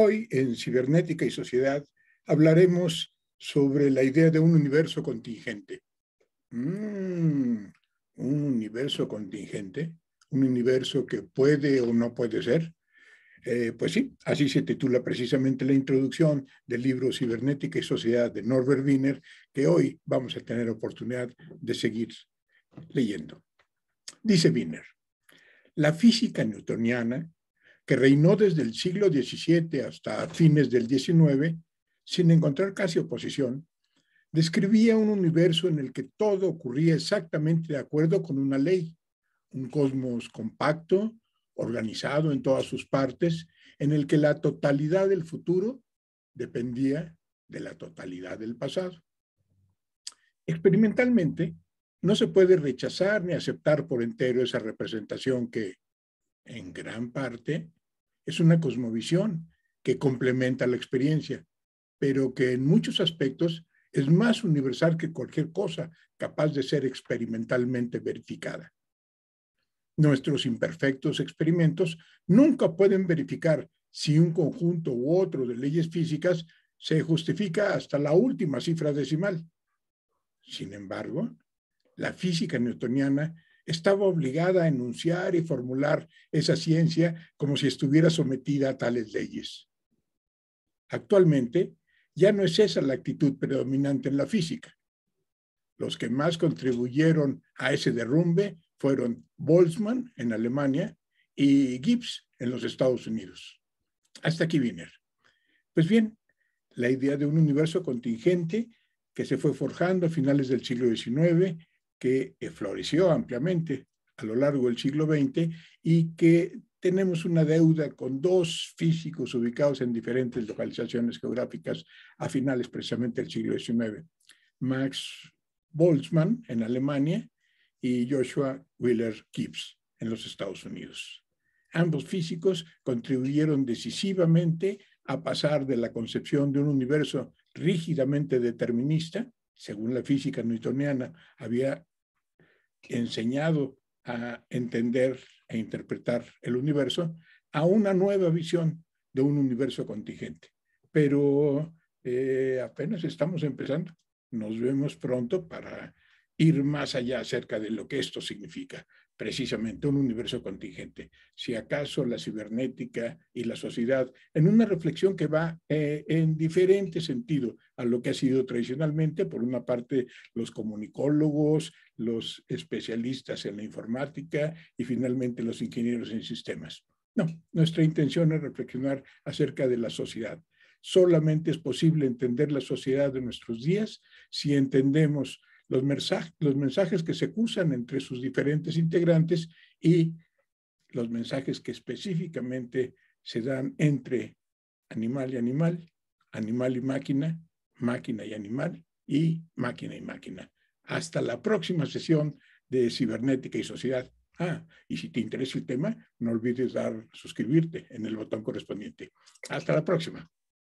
Hoy en Cibernética y Sociedad hablaremos sobre la idea de un universo contingente. Mm, un universo contingente, un universo que puede o no puede ser. Eh, pues sí, así se titula precisamente la introducción del libro Cibernética y Sociedad de Norbert Wiener, que hoy vamos a tener oportunidad de seguir leyendo. Dice Wiener, la física newtoniana que reinó desde el siglo XVII hasta fines del XIX, sin encontrar casi oposición, describía un universo en el que todo ocurría exactamente de acuerdo con una ley, un cosmos compacto, organizado en todas sus partes, en el que la totalidad del futuro dependía de la totalidad del pasado. Experimentalmente, no se puede rechazar ni aceptar por entero esa representación que, en gran parte, es una cosmovisión que complementa la experiencia, pero que en muchos aspectos es más universal que cualquier cosa capaz de ser experimentalmente verificada. Nuestros imperfectos experimentos nunca pueden verificar si un conjunto u otro de leyes físicas se justifica hasta la última cifra decimal. Sin embargo, la física newtoniana estaba obligada a enunciar y formular esa ciencia como si estuviera sometida a tales leyes. Actualmente, ya no es esa la actitud predominante en la física. Los que más contribuyeron a ese derrumbe fueron Boltzmann en Alemania y Gibbs en los Estados Unidos. Hasta aquí Wiener. Pues bien, la idea de un universo contingente que se fue forjando a finales del siglo XIX que eh, floreció ampliamente a lo largo del siglo XX y que tenemos una deuda con dos físicos ubicados en diferentes localizaciones geográficas a finales precisamente del siglo XIX. Max Boltzmann en Alemania y Joshua Wheeler Gibbs en los Estados Unidos. Ambos físicos contribuyeron decisivamente a pasar de la concepción de un universo rígidamente determinista, según la física newtoniana había enseñado a entender e interpretar el universo, a una nueva visión de un universo contingente. Pero eh, apenas estamos empezando. Nos vemos pronto para ir más allá acerca de lo que esto significa, precisamente un universo contingente, si acaso la cibernética y la sociedad, en una reflexión que va eh, en diferente sentido a lo que ha sido tradicionalmente, por una parte, los comunicólogos, los especialistas en la informática y finalmente los ingenieros en sistemas. No, nuestra intención es reflexionar acerca de la sociedad. Solamente es posible entender la sociedad de nuestros días si entendemos los, mensajes, los mensajes que se cruzan entre sus diferentes integrantes y los mensajes que específicamente se dan entre animal y animal, animal y máquina, máquina y animal y máquina y máquina. Hasta la próxima sesión de Cibernética y Sociedad. Ah, y si te interesa el tema, no olvides dar suscribirte en el botón correspondiente. Hasta la próxima.